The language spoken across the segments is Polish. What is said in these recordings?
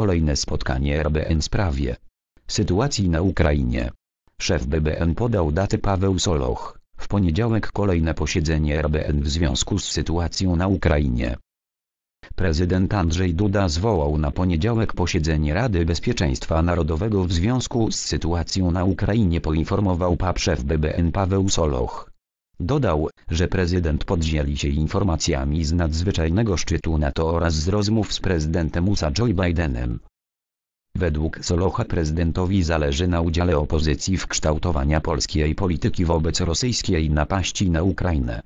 kolejne spotkanie RBN sprawie sytuacji na Ukrainie. Szef BBN podał daty Paweł Soloch. W poniedziałek kolejne posiedzenie RBN w związku z sytuacją na Ukrainie. Prezydent Andrzej Duda zwołał na poniedziałek posiedzenie Rady Bezpieczeństwa Narodowego w związku z sytuacją na Ukrainie poinformował PAP szef BBN Paweł Soloch. Dodał, że prezydent podzieli się informacjami z nadzwyczajnego szczytu NATO oraz z rozmów z prezydentem USA Joe Bidenem. Według Solocha prezydentowi zależy na udziale opozycji w kształtowaniu polskiej polityki wobec rosyjskiej napaści na Ukrainę.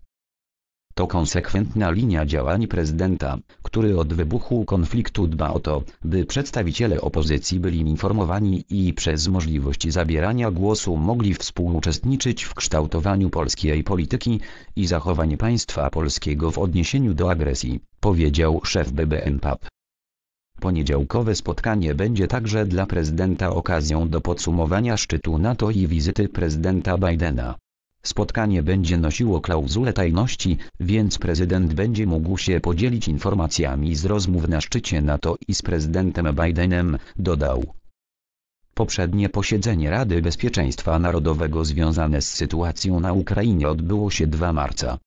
To konsekwentna linia działań prezydenta, który od wybuchu konfliktu dba o to, by przedstawiciele opozycji byli informowani i przez możliwość zabierania głosu mogli współuczestniczyć w kształtowaniu polskiej polityki i zachowaniu państwa polskiego w odniesieniu do agresji, powiedział szef BBNPAP. Poniedziałkowe spotkanie będzie także dla prezydenta okazją do podsumowania szczytu NATO i wizyty prezydenta Bidena. Spotkanie będzie nosiło klauzulę tajności, więc prezydent będzie mógł się podzielić informacjami z rozmów na szczycie NATO i z prezydentem Bidenem, dodał. Poprzednie posiedzenie Rady Bezpieczeństwa Narodowego związane z sytuacją na Ukrainie odbyło się 2 marca.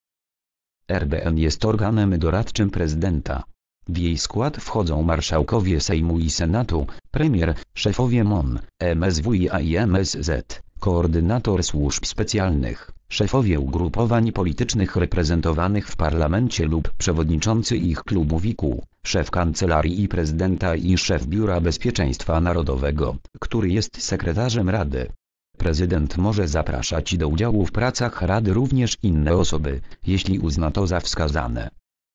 RBN jest organem doradczym prezydenta. W jej skład wchodzą marszałkowie Sejmu i Senatu, premier, szefowie MON, MSWiA i MSZ koordynator służb specjalnych, szefowie ugrupowań politycznych reprezentowanych w parlamencie lub przewodniczący ich klubu WIKU, szef kancelarii i prezydenta i szef Biura Bezpieczeństwa Narodowego, który jest sekretarzem Rady. Prezydent może zapraszać do udziału w pracach Rady również inne osoby, jeśli uzna to za wskazane.